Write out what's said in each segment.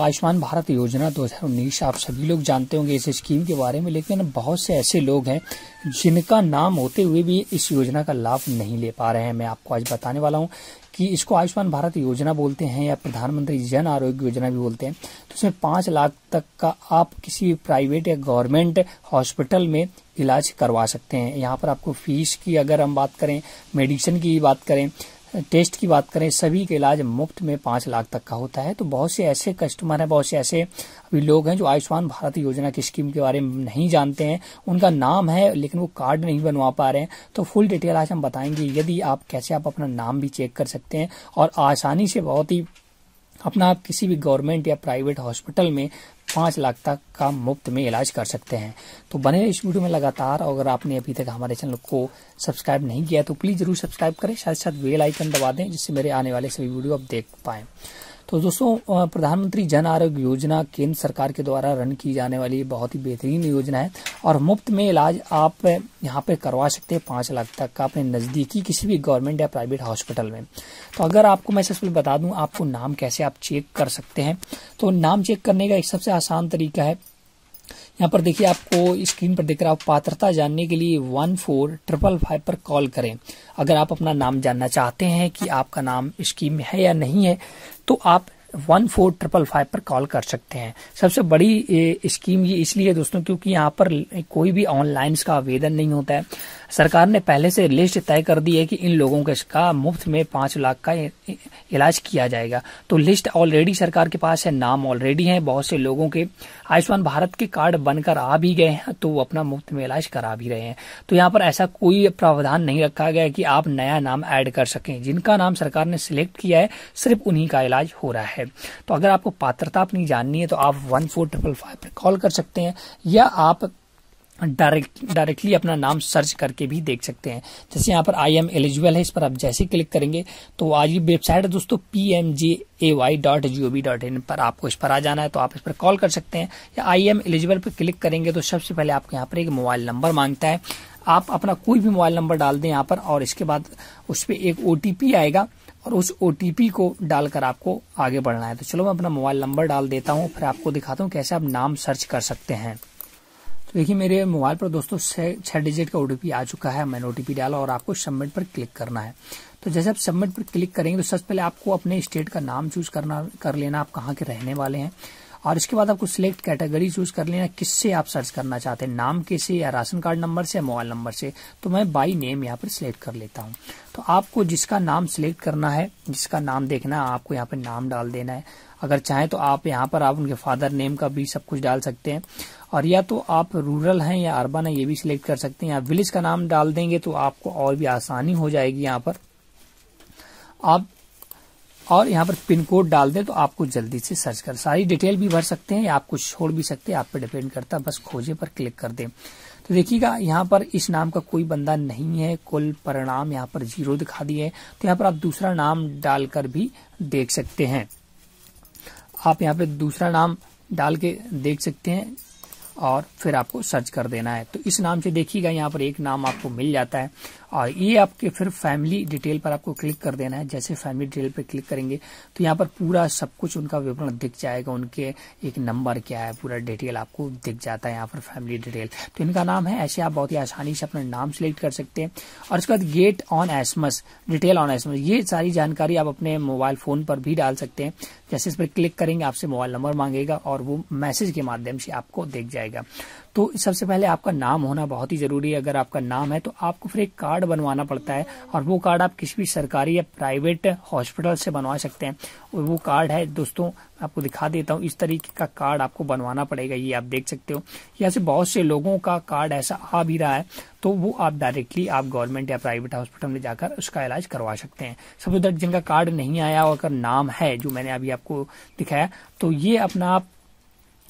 आयुष्मान भारत योजना 2019 आप सभी लोग जानते होंगे इस स्कीम के बारे में लेकिन बहुत से ऐसे लोग हैं जिनका नाम होते हुए भी इस योजना का लाभ नहीं ले पा रहे हैं मैं आपको आज बताने वाला हूं कि इसको आयुष्मान भारत योजना बोलते हैं या प्रधानमंत्री जन आरोग्य योजना भी बोलते हैं तो इसमें पांच लाख तक का आप किसी भी प्राइवेट या गवर्नमेंट हॉस्पिटल में इलाज करवा सकते हैं यहाँ पर आपको फीस की अगर हम बात करें मेडिसिन की बात करें टेस्ट की बात करें सभी का इलाज मुफ्त में पांच लाख तक का होता है तो बहुत से ऐसे कस्टमर हैं बहुत से ऐसे अभी लोग हैं जो आयुष्मान भारत योजना की स्कीम के बारे में नहीं जानते हैं उनका नाम है लेकिन वो कार्ड नहीं बनवा पा रहे हैं तो फुल डिटेल आज हम बताएंगे यदि आप कैसे आप अपना नाम भी चेक कर सकते हैं और आसानी से बहुत ही अपना आप किसी भी गवर्नमेंट या प्राइवेट हॉस्पिटल में पाँच लाख तक का मुफ्त में इलाज कर सकते हैं तो बने इस वीडियो में लगातार अगर आपने अभी तक हमारे चैनल को सब्सक्राइब नहीं किया तो प्लीज़ जरूर सब्सक्राइब करें साथ साथ बेल आइकन दबा दें जिससे मेरे आने वाले सभी वीडियो आप देख पाएँ तो दोस्तों प्रधानमंत्री जन आरोग्य योजना केंद्र सरकार के द्वारा रन की जाने वाली बहुत ही बेहतरीन योजना है और मुफ्त में इलाज आप यहाँ पे करवा सकते हैं पाँच लाख तक का अपने नज़दीकी किसी भी गवर्नमेंट या प्राइवेट हॉस्पिटल में तो अगर आपको मैं सबसे बता दूँ आपको नाम कैसे आप चेक कर सकते हैं तो नाम चेक करने का एक सबसे आसान तरीका है यहाँ पर देखिए आपको स्क्रीन पर देख रहा हूँ पात्रता जानने के लिए वन फोर ट्रिपल फाइव पर कॉल करें अगर आप अपना नाम जानना चाहते हैं कि आपका नाम स्कीम में है या नहीं है तो आप वन फोर ट्रिपल फाइव पर कॉल कर सकते हैं सबसे बड़ी स्कीम ये इसलिए दोस्तों क्योंकि यहाँ पर कोई भी ऑनलाइन का आवेदन नहीं होता है सरकार ने पहले से लिस्ट तय कर दी है कि इन लोगों के का मुफ्त में पांच लाख का इलाज किया जाएगा तो लिस्ट ऑलरेडी सरकार के पास है नाम ऑलरेडी है बहुत से लोगों के आयुष्मान भारत के कार्ड बनकर आ भी गए हैं तो वो अपना मुफ्त में इलाज करा भी रहे हैं तो यहाँ पर ऐसा कोई प्रावधान नहीं रखा गया कि आप नया नाम ऐड कर सकें जिनका नाम सरकार ने सिलेक्ट किया है सिर्फ उन्हीं का इलाज हो रहा है है तो अगर आपको पात्रता अपनी जाननी है तो आप वन फोर ट्रिपल फाइव पर कॉल कर सकते हैं या आप डायरेक्ट डायरेक्टली अपना नाम सर्च करके भी देख सकते हैं जैसे यहाँ पर आई एम एलिजिबल है इस पर आप जैसे क्लिक करेंगे तो आज ये वेबसाइट है दोस्तों P M J A Y dot G O V dot in पर आपको इस पर आ जाना है तो आप इस पर कॉल कर सकते हैं या आई एम एलिजिबल पर क्लिक करेंगे तो सबसे पहले आपको यहाँ पर एक मोबाइल नंबर मांगता है आप अपना कोई भी मोबाइल नंबर डाल दें यहाँ पर और इसके बाद उस पर एक ओ आएगा और उस ओ को डालकर आपको आगे बढ़ना है तो चलो मैं अपना मोबाइल नंबर डाल देता हूँ फिर आपको दिखाता हूँ कैसे आप नाम सर्च कर सकते हैं तो देखिए मेरे मोबाइल पर दोस्तों छह डिजिट का ओटीपी आ चुका है मैंने ओटीपी डाला और आपको सबमिट पर क्लिक करना है तो जैसे आप सबमिट पर क्लिक करेंगे तो सबसे पहले आपको अपने स्टेट का नाम चूज करना कर लेना आप कहाँ के रहने वाले हैं और इसके बाद आपको सिलेक्ट कैटेगरी चूज कर लेना किससे आप सर्च करना चाहते हैं नाम के से या राशन कार्ड नंबर से मोबाइल नंबर से तो मैं बाई नेम यहाँ पर सिलेक्ट कर लेता हूँ तो आपको जिसका नाम सिलेक्ट करना है जिसका नाम देखना है आपको यहाँ पर नाम डाल देना है अगर चाहें तो आप यहाँ पर आप उनके फादर नेम का भी सब कुछ डाल सकते हैं और या तो आप रूरल हैं या अर्बन है ये भी सिलेक्ट कर सकते हैं या विलेज का नाम डाल देंगे तो आपको और भी आसानी हो जाएगी यहाँ पर आप और यहाँ पर पिन कोड डाल दें तो आपको जल्दी से सर्च कर सारी डिटेल भी भर सकते हैं आप कुछ छोड़ भी सकते हैं आप पे डिपेंड करता है बस खोजे पर क्लिक कर दें तो देखिएगा यहाँ पर इस नाम का कोई बंदा नहीं है कुल परिणाम यहाँ पर जीरो दिखा दिए है तो यहाँ पर आप दूसरा नाम डालकर भी देख सकते हैं आप यहाँ पे दूसरा नाम डाल के देख सकते हैं और फिर आपको सर्च कर देना है तो इस नाम से देखिएगा यहाँ पर एक नाम आपको मिल जाता है और ये आपके फिर फैमिली डिटेल पर आपको क्लिक कर देना है जैसे फैमिली डिटेल पर क्लिक करेंगे तो यहाँ पर पूरा सब कुछ उनका विवरण दिख जाएगा उनके एक नंबर क्या है पूरा डिटेल आपको दिख जाता है यहाँ पर फैमिली डिटेल तो इनका नाम है ऐसे आप बहुत ही आसानी से अपना नाम सिलेक्ट कर सकते हैं और उसके बाद गेट ऑन एसमस डिटेल ऑन एसमस ये सारी जानकारी आप अपने मोबाइल फोन पर भी डाल सकते हैं जैसे इस पर क्लिक करेंगे आपसे मोबाइल नंबर मांगेगा और वो मैसेज के माध्यम से आपको देख जाएगा तो सबसे पहले आपका नाम होना बहुत ही जरूरी है अगर आपका नाम है तो आपको फिर एक कार्ड बनवाना पड़ता है और वो कार्ड आप किसी भी सरकारी या प्राइवेट हॉस्पिटल से बनवा सकते हैं और वो कार्ड है दोस्तों आपको दिखा देता हूँ इस तरीके का कार्ड आपको बनवाना पड़ेगा ये आप देख सकते हो या से बहुत से लोगों का कार्ड ऐसा आ भी रहा है तो वो आप डायरेक्टली आप गवर्नमेंट या प्राइवेट हॉस्पिटल में जाकर उसका इलाज करवा सकते हैं सबसे दैट जिनका कार्ड नहीं आया और अगर नाम है जो मैंने अभी आपको दिखाया तो ये अपना आप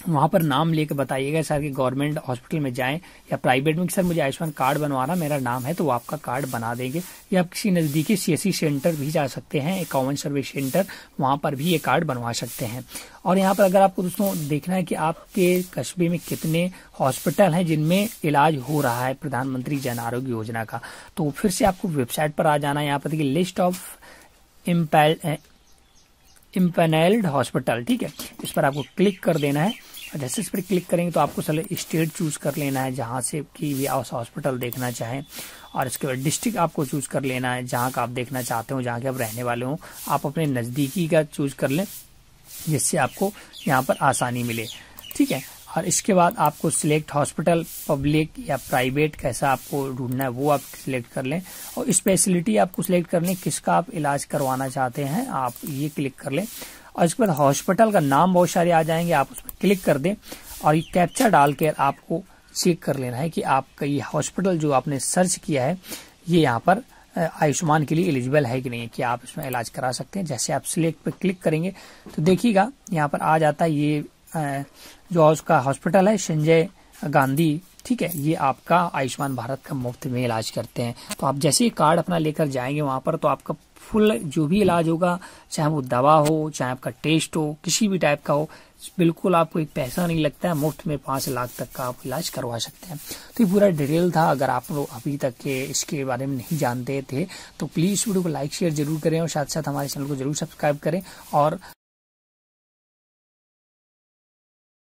वहां पर नाम लेकर बताइएगा सर कि गवर्नमेंट हॉस्पिटल में जाएं या प्राइवेट में सर मुझे आयुष्मान कार्ड बनवाना मेरा नाम है तो वो आपका कार्ड बना देंगे या आप किसी नज़दीकी सीएससी सेंटर भी जा सकते हैं एक कॉमन सर्विस सेंटर वहां पर भी ये कार्ड बनवा सकते हैं और यहाँ पर अगर आपको दोस्तों देखना है कि आपके कस्बे में कितने हॉस्पिटल हैं जिनमें इलाज हो रहा है प्रधानमंत्री जन आरोग्य योजना का तो फिर से आपको वेबसाइट पर आ जाना है यहाँ पर देखिए list of empanel empanelled hospital ठीक है इस पर आपको क्लिक कर देना है और जैसे इस पर क्लिक करेंगे तो आपको सर स्टेट चूज कर लेना है जहाँ से कि भी आप हॉस्पिटल देखना चाहें और इसके बाद डिस्ट्रिक्ट आपको चूज कर लेना है जहाँ का आप देखना चाहते हो जहाँ के आप रहने वाले हो आप अपने नज़दीकी का चूज कर लें जिससे आपको यहाँ पर आसानी मिले ठीक है और इसके बाद आपको सिलेक्ट हॉस्पिटल पब्लिक या प्राइवेट कैसा आपको ढूंढना है वो आप सिलेक्ट कर लें और स्पेशलिटी आपको सिलेक्ट कर लें किसका आप इलाज करवाना चाहते हैं आप ये क्लिक कर लें और इसके बाद हॉस्पिटल का नाम बहुत सारे आ जाएंगे आप उस पर क्लिक कर दें और ये कैप्चर डाल के आपको चेक कर लेना है कि आपका ये हॉस्पिटल जो आपने सर्च किया है ये यहाँ पर आयुष्मान के लिए एलिजिबल है कि नहीं कि आप इसमें इलाज करा सकते हैं जैसे आप सिलेक्ट पर क्लिक करेंगे तो देखिएगा यहाँ पर आ जाता है ये जो उसका हॉस्पिटल है संजय गांधी ठीक है ये आपका आयुष्मान भारत का मुफ्त में इलाज करते हैं तो आप जैसे ही कार्ड अपना लेकर जाएंगे वहां पर तो आपका फुल जो भी इलाज होगा चाहे वो दवा हो चाहे आपका टेस्ट हो किसी भी टाइप का हो बिल्कुल आपको एक पैसा नहीं लगता है मुफ्त में पांच लाख तक का आप इलाज करवा सकते हैं तो ये पूरा डिटेल था अगर आप लोग अभी तक के इसके बारे में नहीं जानते थे तो प्लीज़ वीडियो को लाइक शेयर जरूर करें और साथ साथ हमारे चैनल को जरूर सब्सक्राइब करें और